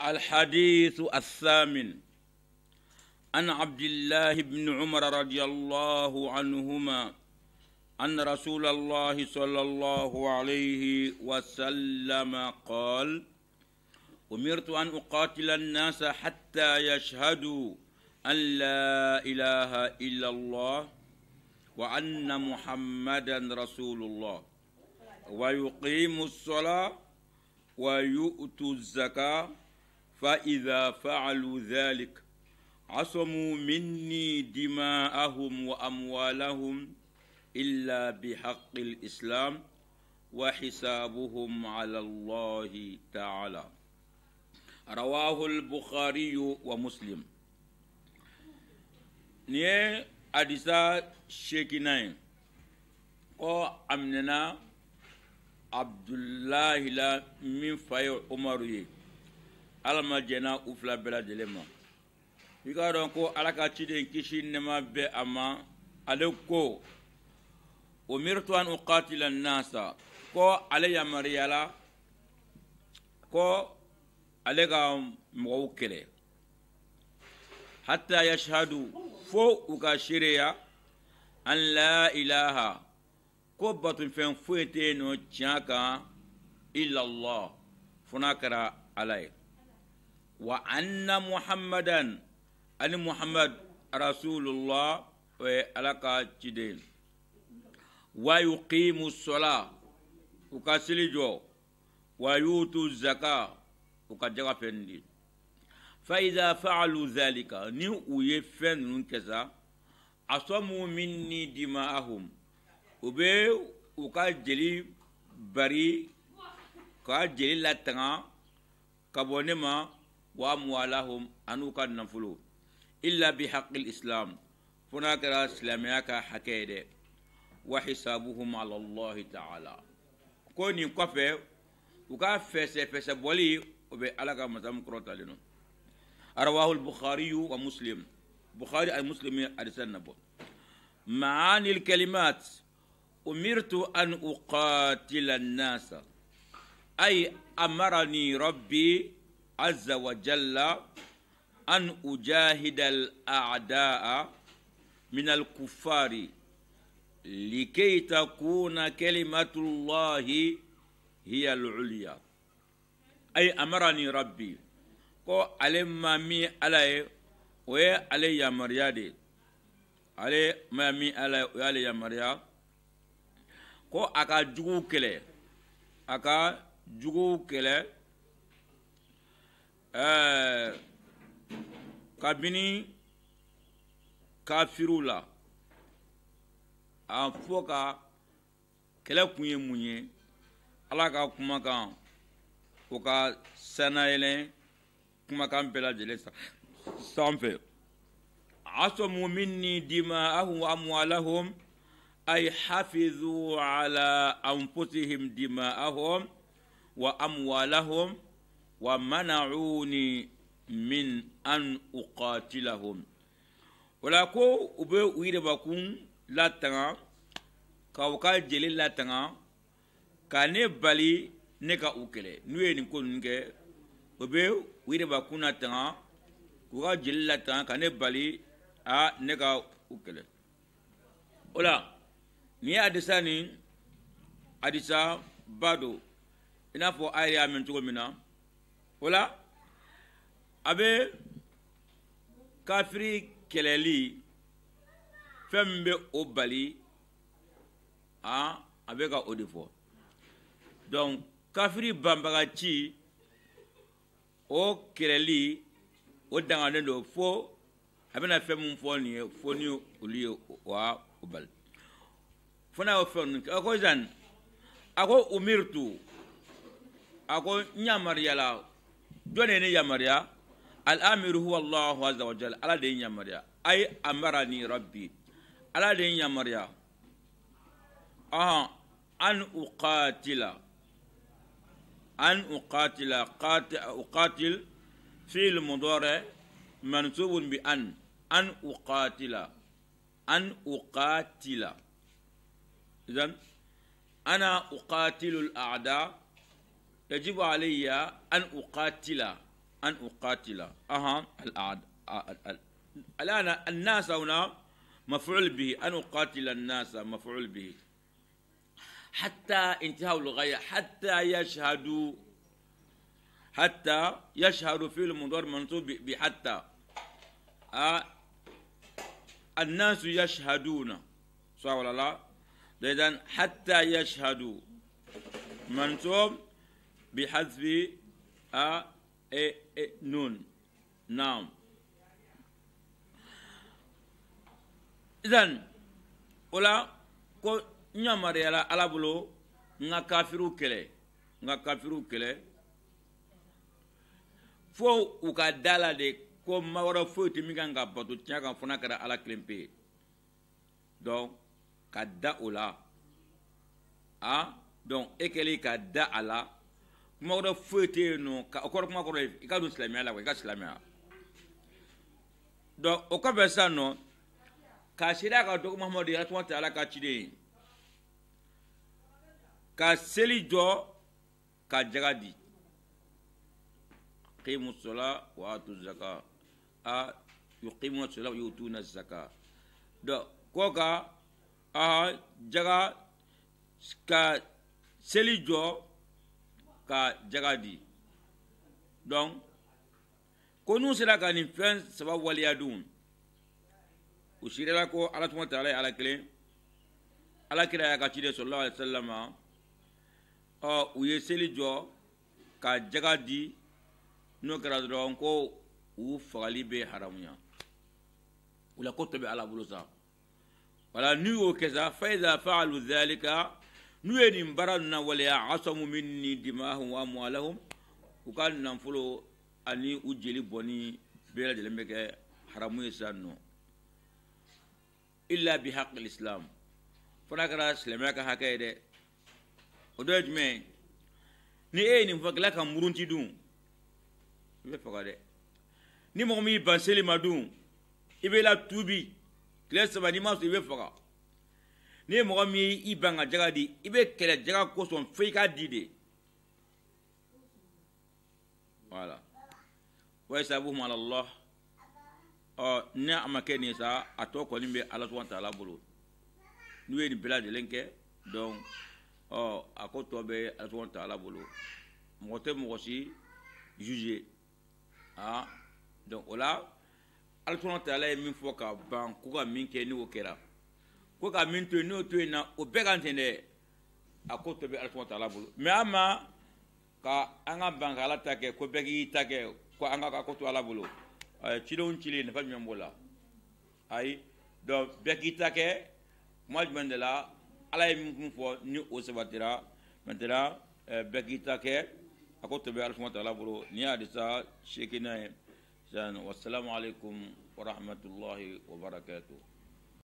الحديث الثامن عن عبد الله بن عمر رضي الله عنهما أن رسول الله صلى الله عليه وسلم قال أمرت أن أقاتل الناس حتى يشهدوا أن لا إله إلا الله وأن محمدا رسول الله ويقيموا الصلاة ويؤتوا الزكاة فإذا فعلوا ذلك عصموا مني دماءهم وأموالهم إلا بحق الإسلام وحسابهم على الله تعالى رواه البخاري ومسلم ني أديسا شيكينين ko أمننا عبد الله لا من ye عمر يه. ala ma jɛnna u fila bɛɛ lajɛlen ma i k'a dɔn ko ala ka ciden kisi nɛma bɛ a ma ale ko o miiritu an uqatila nasa ko ale yamariyala ko ale ka mɔgɔw kɛlɛ hatta yashhadu fo u ka seereya an la ilaha ko batunfɛn foyi tɛ yen nɔ tiɲɛ kan illallah fo n'a kɛra ala ye وأن محمدا أن محمد رسول الله وعلاقة جدين ويقيم الصلاة وكسل جو ويؤت الزكاة وكجرى فندي فإذا فعلوا ذلك نيو يفن كذا عصموا مني دماءهم وبي وكجلي بري كجلي لاتنا كبونما وأموالهم أنوكا نفلو إلا بحق الإسلام فناكرا إسلاميكا حكيدة وحسابهم على الله تعالى كوني كفه وكا فسي بولي وبي ألاكا مزام كروتا لنو رواه البخاري ومسلم بخاري المسلم أرسل نبو معاني الكلمات أمرت أن أقاتل الناس أي أمرني ربي عز وجل أن أجاهد الأعداء من الكفار لكي تكون كلمة الله هي العليا أي أمرني ربي ko ale ma min ala ye o ye ale yamariya de ye ale ma min ala ye o y'ale yamariya ko a ka juguw kɛlɛ a ka juguw kɛlɛ kabini kafiriw la a fɔ ka kɛlɛ kun ye mun ye ala ka kumakan o ka sanayɛlɛ kumakan bɛɛ lajɛlen sanfɛ عصموا مني دماءهم وأموالهم أي حفظوا على أنفسهم دماءهم وأموالهم wa mana'uni min an uqatilahum o la ko u bɛ u yɛrɛ bakun latanga ka u ka jeli latanga ka ne bali ne ka u kɛlɛ n'u ye nin ko ninnu kɛ u bɛ u yɛrɛ bakun latanga k'u ka jeli latanga ka ne bali a ne ka u kɛlɛ o la nin ye hadisa nin hadisa ba don i n'a fɔ a yɛrɛ y'a mɛn cogo min na. o la a bɛ kafiri kɛlɛli fɛn min bɛ o bali a a bɛ ka o de fɔ donc kafiri banbagaci o kɛlɛli o danganen don fo a bɛna fɛn min fɔ nin ye fo ni olu ye wa o bali fo n'a y'o fɛn ninnu kɛ a ko zan a ko umirtu a ko n yamaruyala جوني ني يا مريا الامر هو الله عز وجل على دين يا مريا اي امرني ربي على دين يا مريا ان اقاتل ان اقاتل اقاتل في المضارع منصوب بان ان اقاتل ان اقاتل اذا انا اقاتل الاعداء يجب علي أن أقاتل أن أقاتل أها الأعد الآن الناس هنا مفعول به أن أقاتل الناس مفعول به حتى انتهاء الغاية حتى يشهدوا حتى يشهد في مضارع منصوب بحتى آه الناس يشهدون صح ولا لا؟ إذا حتى يشهدوا منصوب بحذف أ نون نعم إذن ولا ko n yamariyala ala bolo n ka kafiriw kɛlɛ n ka kafiriw kɛlɛ fo u ka da la de ko ma wɛrɛ foyi tɛ min kan ka bato tiɲɛ kan fo n'a kɛra ala kelen pe ye donc ka da o la a donc e kɛlen ka da a la kuma wɛrɛ foyi tɛ yen nɔ ka o kɔrɔ kuma kɔrɔ i ka don silamɛya la wa i ka silamɛya donc o kɔfɛ sisan nɔ ka seereya ka dɔgɔ mahamadu yɛrɛ tɔgɔ tɛ ala ka ciden ye ka seli jɔ ka jaga di qimu sola wa atu zaka a yuqimu sola wa yutuna zaka donc ko ka a jaga ka seli jɔ ka jaga di donc ko n'u sera ka nin fɛn saba waleya dun u sirala ko ala tuma taala ye ala kelen ala kira y'a ka ciden sɔrɔla alayi salama ɔ u ye seli jɔ ka jaga di n'o kɛra dɔrɔn ko u fagali bɛ haramuya o la ko tɔ bɛ ala bolo sa wala n'u y'o kɛ sa fa iza faalu dhalika n'u ye nin baara ninnu lawaleya asamu min ni dimahum wa amwalahum u ka nafolo ani u jeli bɔnni bɛɛ lajɛlen bɛ kɛ haramu ye sisan nɔ illa bi haqi islam fana kɛra silamɛya ka hakɛ ye dɛ o dɔ ye jumɛn ni e ye nin fɔ kila ka murunti dun i bɛ faga dɛ ni mɔgɔ min y'i ban seli ma dun i bɛ la tuubi tile saba n'i ma sɔn i bɛ faga ni ye mɔgɔ min y'i ban ka jaga di i bɛ kɛlɛ jaga kosɔn fo i ka di de wala wa yasabuhum ala allah ɔ ni a ma kɛ nin ye sa a tɔ kɔni bɛ ala subahana taala bolo n'u ye nin bɛɛ lajɛlen kɛ donc ɔ a ko tɔ bɛ ala subahana taala bolo mɔgɔ tɛ mɔgɔ si juge ah donc o la ala subahana taala ye min fɔ ka ban ko ka min kɛ ni o kɛra ko ka min to yen n'o to yen na o bɛɛ kan ten dɛ a ko to bɛ ala sɔn taala bolo mɛ an ma ka an ka ban ka ala ta kɛ ko bɛɛ k'i ta kɛ ko an ka ko to ala bolo cidenw cilen nafa jumɛn b'o la ayi donc bɛɛ k'i ta kɛ kuma jumɛn de la ala ye min kun fɔ ni o sabatira maintenant bɛɛ k'i ta kɛ a ko to bɛ ala sɔn taala bolo ni y'a di sa seekinan ye sisan wasalaamualeykum warahmatulahi wabarakatuh.